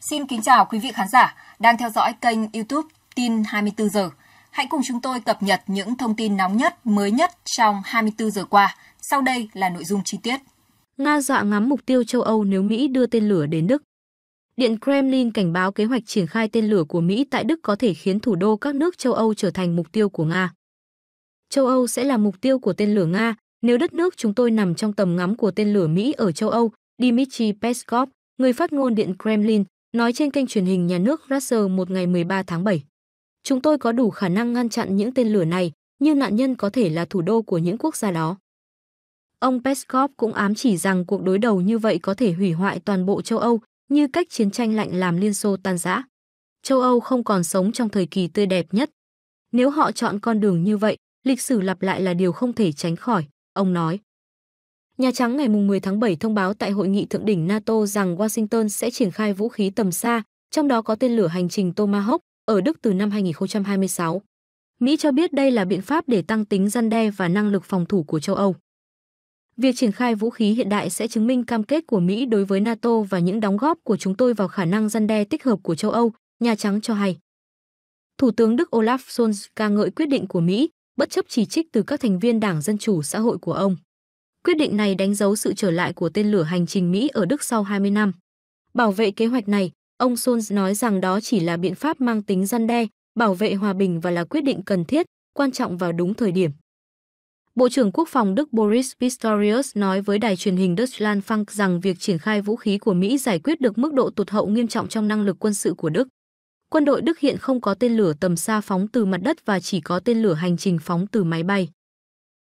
Xin kính chào quý vị khán giả đang theo dõi kênh YouTube Tin 24 giờ. Hãy cùng chúng tôi cập nhật những thông tin nóng nhất, mới nhất trong 24 giờ qua. Sau đây là nội dung chi tiết. Nga dọa ngắm mục tiêu châu Âu nếu Mỹ đưa tên lửa đến Đức. Điện Kremlin cảnh báo kế hoạch triển khai tên lửa của Mỹ tại Đức có thể khiến thủ đô các nước châu Âu trở thành mục tiêu của Nga. Châu Âu sẽ là mục tiêu của tên lửa Nga nếu đất nước chúng tôi nằm trong tầm ngắm của tên lửa Mỹ ở châu Âu, Dmitry Peskov, người phát ngôn Điện Kremlin, nói trên kênh truyền hình nhà nước Russia một ngày 13 tháng 7. Chúng tôi có đủ khả năng ngăn chặn những tên lửa này, nhưng nạn nhân có thể là thủ đô của những quốc gia đó. Ông Peskov cũng ám chỉ rằng cuộc đối đầu như vậy có thể hủy hoại toàn bộ châu Âu, như cách chiến tranh lạnh làm Liên Xô tan rã. Châu Âu không còn sống trong thời kỳ tươi đẹp nhất. Nếu họ chọn con đường như vậy, lịch sử lặp lại là điều không thể tránh khỏi, ông nói. Nhà Trắng ngày 10 tháng 7 thông báo tại hội nghị thượng đỉnh NATO rằng Washington sẽ triển khai vũ khí tầm xa, trong đó có tên lửa hành trình Tomahawk ở Đức từ năm 2026. Mỹ cho biết đây là biện pháp để tăng tính răn đe và năng lực phòng thủ của châu Âu. Việc triển khai vũ khí hiện đại sẽ chứng minh cam kết của Mỹ đối với NATO và những đóng góp của chúng tôi vào khả năng răn đe tích hợp của châu Âu, Nhà Trắng cho hay. Thủ tướng Đức Olaf Scholz ca ngợi quyết định của Mỹ, bất chấp chỉ trích từ các thành viên Đảng Dân chủ xã hội của ông. Quyết định này đánh dấu sự trở lại của tên lửa hành trình Mỹ ở Đức sau 20 năm. Bảo vệ kế hoạch này, ông Scholz nói rằng đó chỉ là biện pháp mang tính răn đe, bảo vệ hòa bình và là quyết định cần thiết, quan trọng vào đúng thời điểm. Bộ trưởng Quốc phòng Đức Boris Pistorius nói với đài truyền hình Deutschlandfunk rằng việc triển khai vũ khí của Mỹ giải quyết được mức độ tụt hậu nghiêm trọng trong năng lực quân sự của Đức. Quân đội Đức hiện không có tên lửa tầm xa phóng từ mặt đất và chỉ có tên lửa hành trình phóng từ máy bay.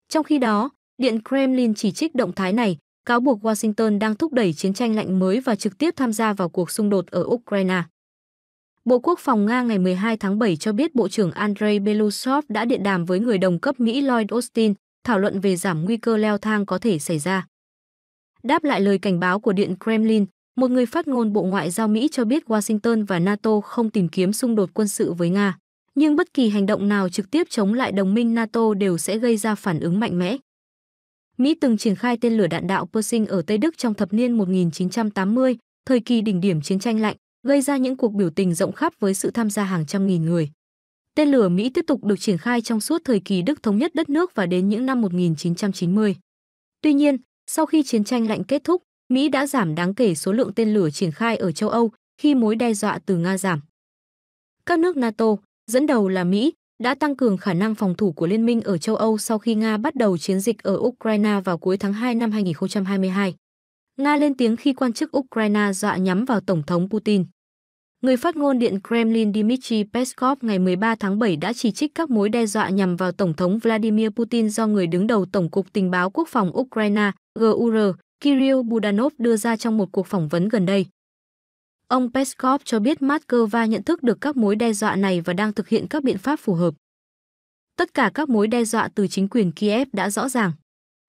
Trong khi đó, Điện Kremlin chỉ trích động thái này, cáo buộc Washington đang thúc đẩy chiến tranh lạnh mới và trực tiếp tham gia vào cuộc xung đột ở Ukraine. Bộ Quốc phòng Nga ngày 12 tháng 7 cho biết Bộ trưởng Andrei Belousov đã điện đàm với người đồng cấp Mỹ Lloyd Austin, thảo luận về giảm nguy cơ leo thang có thể xảy ra. Đáp lại lời cảnh báo của Điện Kremlin, một người phát ngôn Bộ Ngoại giao Mỹ cho biết Washington và NATO không tìm kiếm xung đột quân sự với Nga, nhưng bất kỳ hành động nào trực tiếp chống lại đồng minh NATO đều sẽ gây ra phản ứng mạnh mẽ. Mỹ từng triển khai tên lửa đạn đạo Pershing ở Tây Đức trong thập niên 1980, thời kỳ đỉnh điểm chiến tranh lạnh, gây ra những cuộc biểu tình rộng khắp với sự tham gia hàng trăm nghìn người. Tên lửa Mỹ tiếp tục được triển khai trong suốt thời kỳ Đức thống nhất đất nước và đến những năm 1990. Tuy nhiên, sau khi chiến tranh lạnh kết thúc, Mỹ đã giảm đáng kể số lượng tên lửa triển khai ở châu Âu khi mối đe dọa từ Nga giảm. Các nước NATO, dẫn đầu là Mỹ, đã tăng cường khả năng phòng thủ của Liên minh ở châu Âu sau khi Nga bắt đầu chiến dịch ở Ukraine vào cuối tháng 2 năm 2022. Nga lên tiếng khi quan chức Ukraine dọa nhắm vào Tổng thống Putin. Người phát ngôn Điện Kremlin Dmitry Peskov ngày 13 tháng 7 đã chỉ trích các mối đe dọa nhằm vào Tổng thống Vladimir Putin do người đứng đầu Tổng cục Tình báo Quốc phòng Ukraine, GUR, Kirill Budanov đưa ra trong một cuộc phỏng vấn gần đây. Ông Peskov cho biết Moscow nhận thức được các mối đe dọa này và đang thực hiện các biện pháp phù hợp. Tất cả các mối đe dọa từ chính quyền Kiev đã rõ ràng.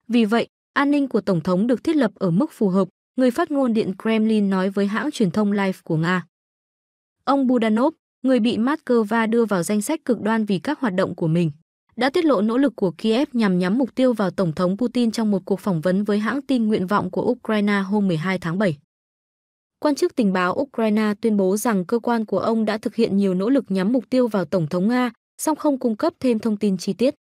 Vì vậy, an ninh của Tổng thống được thiết lập ở mức phù hợp, người phát ngôn Điện Kremlin nói với hãng truyền thông Life của Nga. Ông Budanov, người bị Moscow đưa vào danh sách cực đoan vì các hoạt động của mình, đã tiết lộ nỗ lực của Kiev nhằm nhắm mục tiêu vào Tổng thống Putin trong một cuộc phỏng vấn với hãng tin Nguyện vọng của Ukraine hôm 12 tháng 7 quan chức tình báo Ukraine tuyên bố rằng cơ quan của ông đã thực hiện nhiều nỗ lực nhắm mục tiêu vào Tổng thống Nga, song không cung cấp thêm thông tin chi tiết.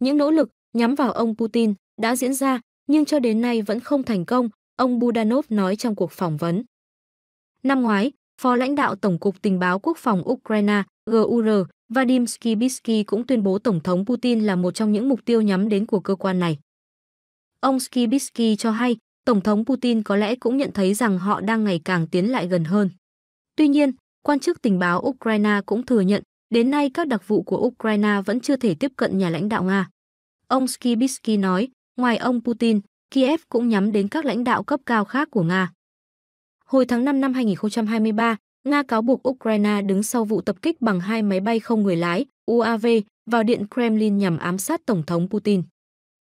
Những nỗ lực nhắm vào ông Putin đã diễn ra, nhưng cho đến nay vẫn không thành công, ông Budanov nói trong cuộc phỏng vấn. Năm ngoái, Phó lãnh đạo Tổng cục Tình báo Quốc phòng Ukraine GUR Vadim Skibitsky cũng tuyên bố Tổng thống Putin là một trong những mục tiêu nhắm đến của cơ quan này. Ông Skibisky cho hay Tổng thống Putin có lẽ cũng nhận thấy rằng họ đang ngày càng tiến lại gần hơn. Tuy nhiên, quan chức tình báo Ukraine cũng thừa nhận, đến nay các đặc vụ của Ukraine vẫn chưa thể tiếp cận nhà lãnh đạo Nga. Ông Skibitsky nói, ngoài ông Putin, Kiev cũng nhắm đến các lãnh đạo cấp cao khác của Nga. Hồi tháng 5 năm 2023, Nga cáo buộc Ukraine đứng sau vụ tập kích bằng hai máy bay không người lái UAV vào điện Kremlin nhằm ám sát Tổng thống Putin.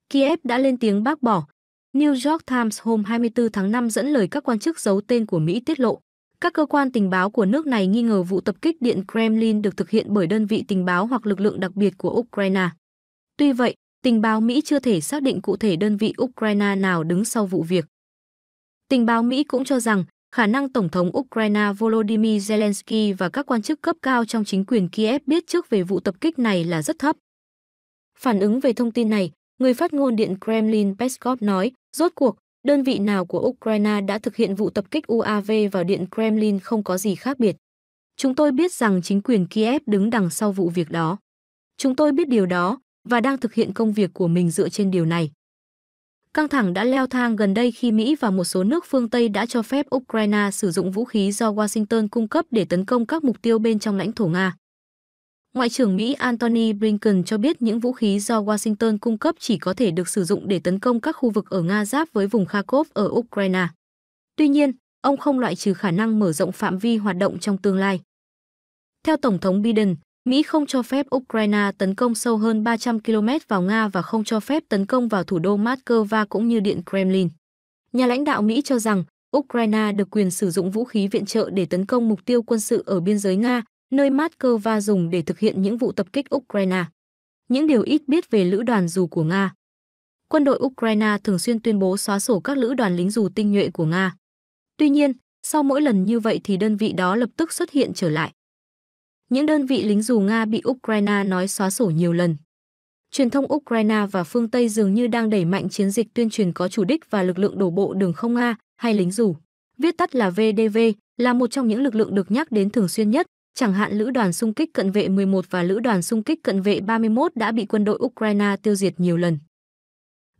Kiev đã lên tiếng bác bỏ, New York Times hôm 24 tháng 5 dẫn lời các quan chức giấu tên của Mỹ tiết lộ, các cơ quan tình báo của nước này nghi ngờ vụ tập kích điện Kremlin được thực hiện bởi đơn vị tình báo hoặc lực lượng đặc biệt của Ukraine. Tuy vậy, tình báo Mỹ chưa thể xác định cụ thể đơn vị Ukraine nào đứng sau vụ việc. Tình báo Mỹ cũng cho rằng khả năng Tổng thống Ukraine Volodymyr Zelensky và các quan chức cấp cao trong chính quyền Kiev biết trước về vụ tập kích này là rất thấp. Phản ứng về thông tin này, người phát ngôn Điện Kremlin Peskov nói Rốt cuộc, đơn vị nào của Ukraine đã thực hiện vụ tập kích UAV vào Điện Kremlin không có gì khác biệt. Chúng tôi biết rằng chính quyền Kiev đứng đằng sau vụ việc đó. Chúng tôi biết điều đó và đang thực hiện công việc của mình dựa trên điều này. Căng thẳng đã leo thang gần đây khi Mỹ và một số nước phương Tây đã cho phép Ukraine sử dụng vũ khí do Washington cung cấp để tấn công các mục tiêu bên trong lãnh thổ Nga. Ngoại trưởng Mỹ Antony Blinken cho biết những vũ khí do Washington cung cấp chỉ có thể được sử dụng để tấn công các khu vực ở Nga giáp với vùng Kharkov ở Ukraine. Tuy nhiên, ông không loại trừ khả năng mở rộng phạm vi hoạt động trong tương lai. Theo Tổng thống Biden, Mỹ không cho phép Ukraine tấn công sâu hơn 300 km vào Nga và không cho phép tấn công vào thủ đô Moscow cũng như điện Kremlin. Nhà lãnh đạo Mỹ cho rằng Ukraine được quyền sử dụng vũ khí viện trợ để tấn công mục tiêu quân sự ở biên giới Nga, nơi Moscow dùng để thực hiện những vụ tập kích Ukraine. Những điều ít biết về lữ đoàn dù của Nga Quân đội Ukraine thường xuyên tuyên bố xóa sổ các lữ đoàn lính dù tinh nhuệ của Nga. Tuy nhiên, sau mỗi lần như vậy thì đơn vị đó lập tức xuất hiện trở lại. Những đơn vị lính dù Nga bị Ukraine nói xóa sổ nhiều lần. Truyền thông Ukraine và phương Tây dường như đang đẩy mạnh chiến dịch tuyên truyền có chủ đích và lực lượng đổ bộ đường không Nga hay lính dù, viết tắt là VDV, là một trong những lực lượng được nhắc đến thường xuyên nhất Chẳng hạn lữ đoàn xung kích cận vệ 11 và lữ đoàn xung kích cận vệ 31 đã bị quân đội Ukraine tiêu diệt nhiều lần.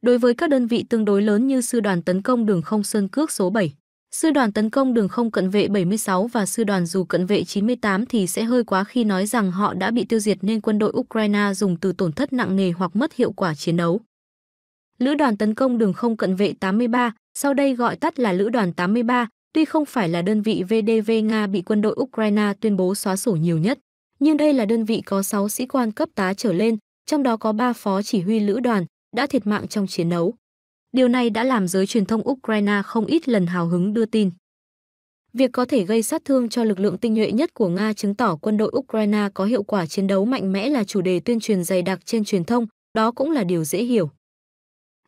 Đối với các đơn vị tương đối lớn như sư đoàn tấn công đường không Sơn Cước số 7, sư đoàn tấn công đường không cận vệ 76 và sư đoàn dù cận vệ 98 thì sẽ hơi quá khi nói rằng họ đã bị tiêu diệt nên quân đội Ukraine dùng từ tổn thất nặng nề hoặc mất hiệu quả chiến đấu. Lữ đoàn tấn công đường không cận vệ 83, sau đây gọi tắt là lữ đoàn 83, Tuy không phải là đơn vị VDV Nga bị quân đội Ukraine tuyên bố xóa sổ nhiều nhất, nhưng đây là đơn vị có 6 sĩ quan cấp tá trở lên, trong đó có 3 phó chỉ huy lữ đoàn đã thiệt mạng trong chiến đấu. Điều này đã làm giới truyền thông Ukraine không ít lần hào hứng đưa tin. Việc có thể gây sát thương cho lực lượng tinh nhuệ nhất của Nga chứng tỏ quân đội Ukraine có hiệu quả chiến đấu mạnh mẽ là chủ đề tuyên truyền dày đặc trên truyền thông, đó cũng là điều dễ hiểu.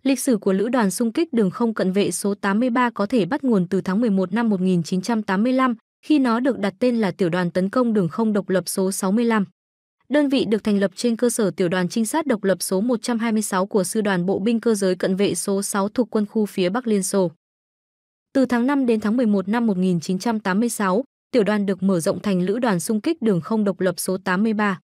Lịch sử của lữ đoàn xung kích đường không cận vệ số 83 có thể bắt nguồn từ tháng 11 năm 1985, khi nó được đặt tên là tiểu đoàn tấn công đường không độc lập số 65. Đơn vị được thành lập trên cơ sở tiểu đoàn trinh sát độc lập số 126 của sư đoàn bộ binh cơ giới cận vệ số 6 thuộc quân khu phía Bắc Liên Xô. Từ tháng 5 đến tháng 11 năm 1986, tiểu đoàn được mở rộng thành lữ đoàn xung kích đường không độc lập số 83.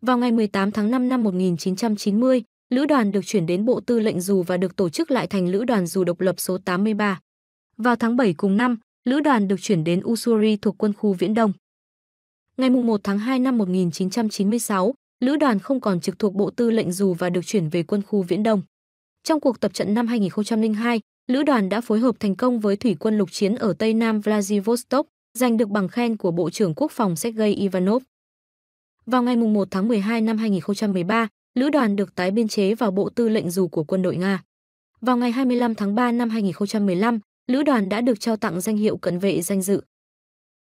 Vào ngày 18 tháng 5 năm 1990, Lữ đoàn được chuyển đến Bộ Tư lệnh Dù và được tổ chức lại thành Lữ đoàn Dù độc lập số 83. Vào tháng 7 cùng năm, lữ đoàn được chuyển đến Usuri thuộc quân khu Viễn Đông. Ngày 1 tháng 2 năm 1996, lữ đoàn không còn trực thuộc Bộ Tư lệnh Dù và được chuyển về quân khu Viễn Đông. Trong cuộc tập trận năm 2002, lữ đoàn đã phối hợp thành công với thủy quân lục chiến ở Tây Nam Vladivostok, giành được bằng khen của Bộ trưởng Quốc phòng Sergei Ivanov. Vào ngày 1 tháng 12 năm 2013, lữ đoàn được tái biên chế vào Bộ Tư lệnh Dù của quân đội Nga. Vào ngày 25 tháng 3 năm 2015, lữ đoàn đã được trao tặng danh hiệu cận vệ danh dự.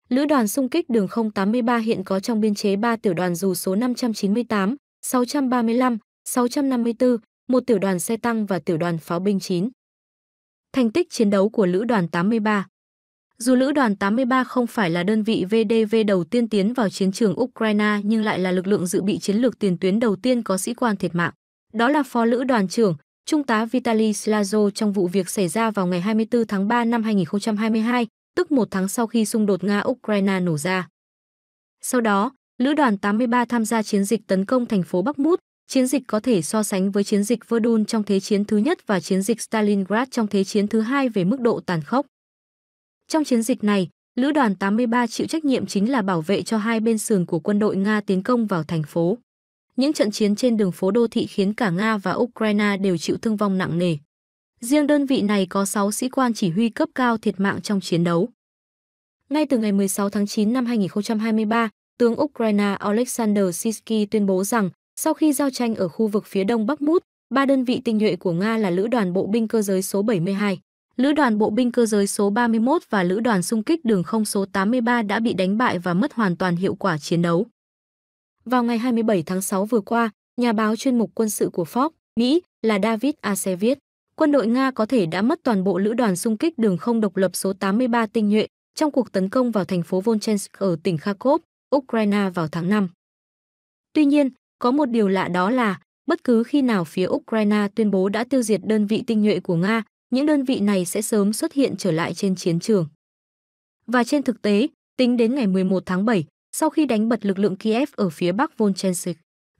Lữ đoàn xung kích đường 083 hiện có trong biên chế 3 tiểu đoàn dù số 598, 635, 654, một tiểu đoàn xe tăng và tiểu đoàn pháo binh 9. Thành tích chiến đấu của lữ đoàn 83 dù lữ đoàn 83 không phải là đơn vị VDV đầu tiên tiến vào chiến trường Ukraine nhưng lại là lực lượng dự bị chiến lược tiền tuyến đầu tiên có sĩ quan thiệt mạng. Đó là phó lữ đoàn trưởng, Trung tá Vitaly Slazo trong vụ việc xảy ra vào ngày 24 tháng 3 năm 2022, tức một tháng sau khi xung đột Nga-Ukraine nổ ra. Sau đó, Lữ đoàn 83 tham gia chiến dịch tấn công thành phố Bắc Mút, chiến dịch có thể so sánh với chiến dịch Verdun trong Thế chiến thứ nhất và chiến dịch Stalingrad trong Thế chiến thứ hai về mức độ tàn khốc. Trong chiến dịch này, Lữ đoàn 83 chịu trách nhiệm chính là bảo vệ cho hai bên sườn của quân đội Nga tiến công vào thành phố. Những trận chiến trên đường phố đô thị khiến cả Nga và Ukraine đều chịu thương vong nặng nề. Riêng đơn vị này có 6 sĩ quan chỉ huy cấp cao thiệt mạng trong chiến đấu. Ngay từ ngày 16 tháng 9 năm 2023, tướng Ukraine Alexander Sisky tuyên bố rằng sau khi giao tranh ở khu vực phía đông Bắc Mút, ba đơn vị tinh nhuệ của Nga là Lữ đoàn Bộ binh Cơ giới số 72, Lữ đoàn bộ binh cơ giới số 31 và lữ đoàn xung kích đường không số 83 đã bị đánh bại và mất hoàn toàn hiệu quả chiến đấu. Vào ngày 27 tháng 6 vừa qua, nhà báo chuyên mục quân sự của Fox, Mỹ là David Ace viết, quân đội Nga có thể đã mất toàn bộ lữ đoàn xung kích đường không độc lập số 83 tinh nhuệ trong cuộc tấn công vào thành phố Volchensk ở tỉnh Kharkov, Ukraine vào tháng 5. Tuy nhiên, có một điều lạ đó là bất cứ khi nào phía Ukraine tuyên bố đã tiêu diệt đơn vị tinh nhuệ của Nga, những đơn vị này sẽ sớm xuất hiện trở lại trên chiến trường. Và trên thực tế, tính đến ngày 11 tháng 7, sau khi đánh bật lực lượng Kiev ở phía bắc Volchensk,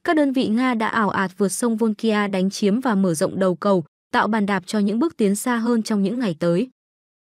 các đơn vị Nga đã ảo ạt vượt sông Volkia đánh chiếm và mở rộng đầu cầu, tạo bàn đạp cho những bước tiến xa hơn trong những ngày tới.